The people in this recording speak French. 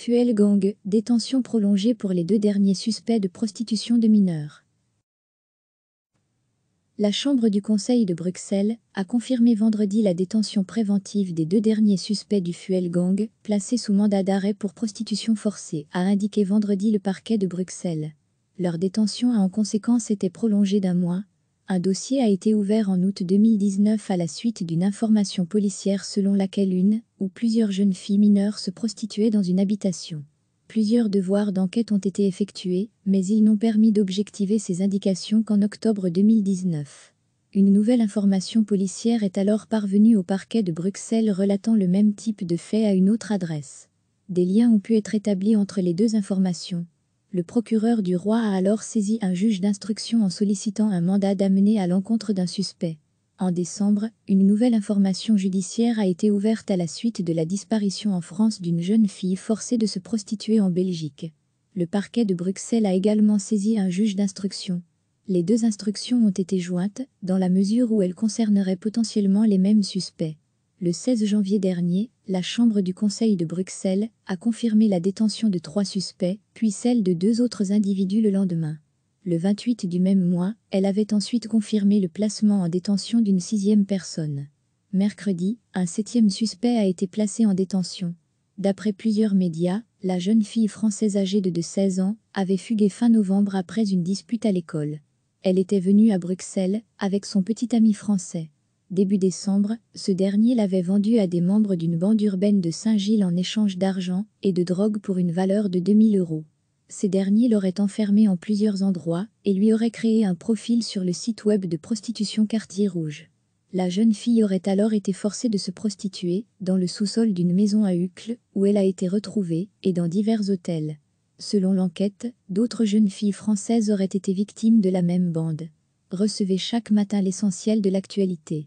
Fuel Gang, détention prolongée pour les deux derniers suspects de prostitution de mineurs. La Chambre du Conseil de Bruxelles a confirmé vendredi la détention préventive des deux derniers suspects du Fuel Gang, placés sous mandat d'arrêt pour prostitution forcée, a indiqué vendredi le parquet de Bruxelles. Leur détention a en conséquence été prolongée d'un mois, un dossier a été ouvert en août 2019 à la suite d'une information policière selon laquelle une ou plusieurs jeunes filles mineures se prostituaient dans une habitation. Plusieurs devoirs d'enquête ont été effectués, mais ils n'ont permis d'objectiver ces indications qu'en octobre 2019. Une nouvelle information policière est alors parvenue au parquet de Bruxelles relatant le même type de fait à une autre adresse. Des liens ont pu être établis entre les deux informations, le procureur du roi a alors saisi un juge d'instruction en sollicitant un mandat d'amener à l'encontre d'un suspect. En décembre, une nouvelle information judiciaire a été ouverte à la suite de la disparition en France d'une jeune fille forcée de se prostituer en Belgique. Le parquet de Bruxelles a également saisi un juge d'instruction. Les deux instructions ont été jointes, dans la mesure où elles concerneraient potentiellement les mêmes suspects. Le 16 janvier dernier, la Chambre du Conseil de Bruxelles a confirmé la détention de trois suspects, puis celle de deux autres individus le lendemain. Le 28 du même mois, elle avait ensuite confirmé le placement en détention d'une sixième personne. Mercredi, un septième suspect a été placé en détention. D'après plusieurs médias, la jeune fille française âgée de 16 ans avait fugué fin novembre après une dispute à l'école. Elle était venue à Bruxelles avec son petit ami français. Début décembre, ce dernier l'avait vendue à des membres d'une bande urbaine de Saint-Gilles en échange d'argent et de drogue pour une valeur de 2000 euros. Ces derniers l'auraient enfermée en plusieurs endroits et lui auraient créé un profil sur le site web de prostitution Quartier Rouge. La jeune fille aurait alors été forcée de se prostituer dans le sous-sol d'une maison à Uccle où elle a été retrouvée et dans divers hôtels. Selon l'enquête, d'autres jeunes filles françaises auraient été victimes de la même bande. Recevez chaque matin l'essentiel de l'actualité.